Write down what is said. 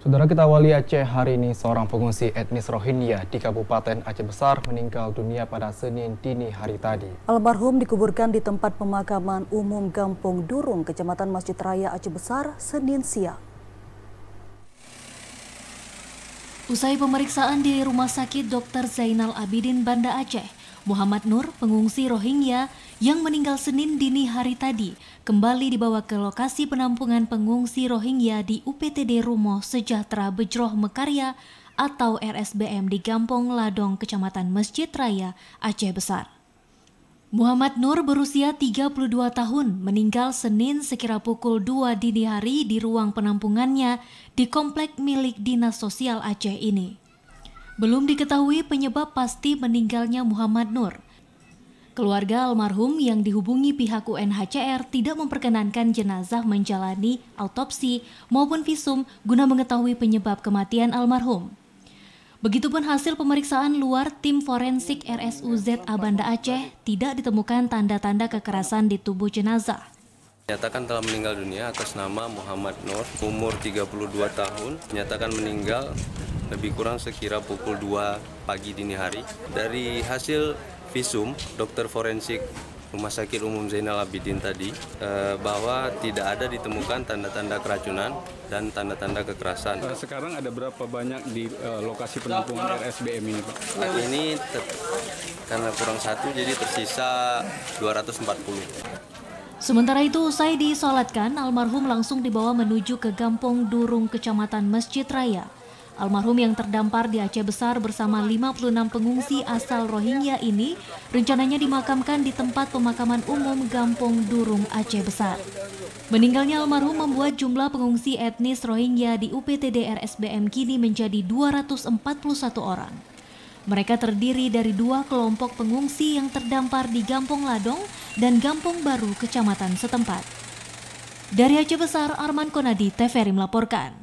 Saudara kita wali Aceh hari ini seorang pengungsi etnis Rohingya di Kabupaten Aceh Besar meninggal dunia pada Senin dini hari tadi. Almarhum dikuburkan di tempat pemakaman umum Kampung Durung, Kecamatan Masjid Raya Aceh Besar, Senin siang. Usai pemeriksaan di Rumah Sakit Dr. Zainal Abidin Banda Aceh, Muhammad Nur, pengungsi Rohingya yang meninggal Senin dini hari tadi, kembali dibawa ke lokasi penampungan pengungsi Rohingya di UPTD Rumo Sejahtera Bejroh Mekarya atau RSBM di Gampong Ladong, Kecamatan Masjid Raya, Aceh Besar. Muhammad Nur berusia 32 tahun meninggal Senin sekira pukul 2 dini hari di ruang penampungannya di komplek milik Dinas Sosial Aceh ini. Belum diketahui penyebab pasti meninggalnya Muhammad Nur. Keluarga almarhum yang dihubungi pihak UNHCR tidak memperkenankan jenazah menjalani autopsi maupun visum guna mengetahui penyebab kematian almarhum. Begitupun hasil pemeriksaan luar tim forensik RSUZ Abanda Aceh tidak ditemukan tanda-tanda kekerasan di tubuh jenazah. Nyatakan telah meninggal dunia atas nama Muhammad Nur, umur 32 tahun, nyatakan meninggal lebih kurang sekira pukul 2 pagi dini hari. Dari hasil visum dokter forensik Rumah Sakit Umum Zainal Abidin tadi eh, bahwa tidak ada ditemukan tanda-tanda keracunan dan tanda-tanda kekerasan. Eh, sekarang ada berapa banyak di eh, lokasi penampungan RSBM ini, Pak? ini karena kurang satu jadi tersisa 240. Sementara itu usai disolatkan, almarhum langsung dibawa menuju ke Gampung Durung, Kecamatan Masjid Raya. Almarhum yang terdampar di Aceh Besar bersama 56 pengungsi asal Rohingya ini rencananya dimakamkan di tempat pemakaman umum Gampung Durung Aceh Besar. Meninggalnya almarhum membuat jumlah pengungsi etnis Rohingya di UPTD RSBM kini menjadi 241 orang. Mereka terdiri dari dua kelompok pengungsi yang terdampar di Gampung Ladong dan Gampung Baru, kecamatan setempat. Dari Aceh Besar, Arman Konadi, TVRI melaporkan.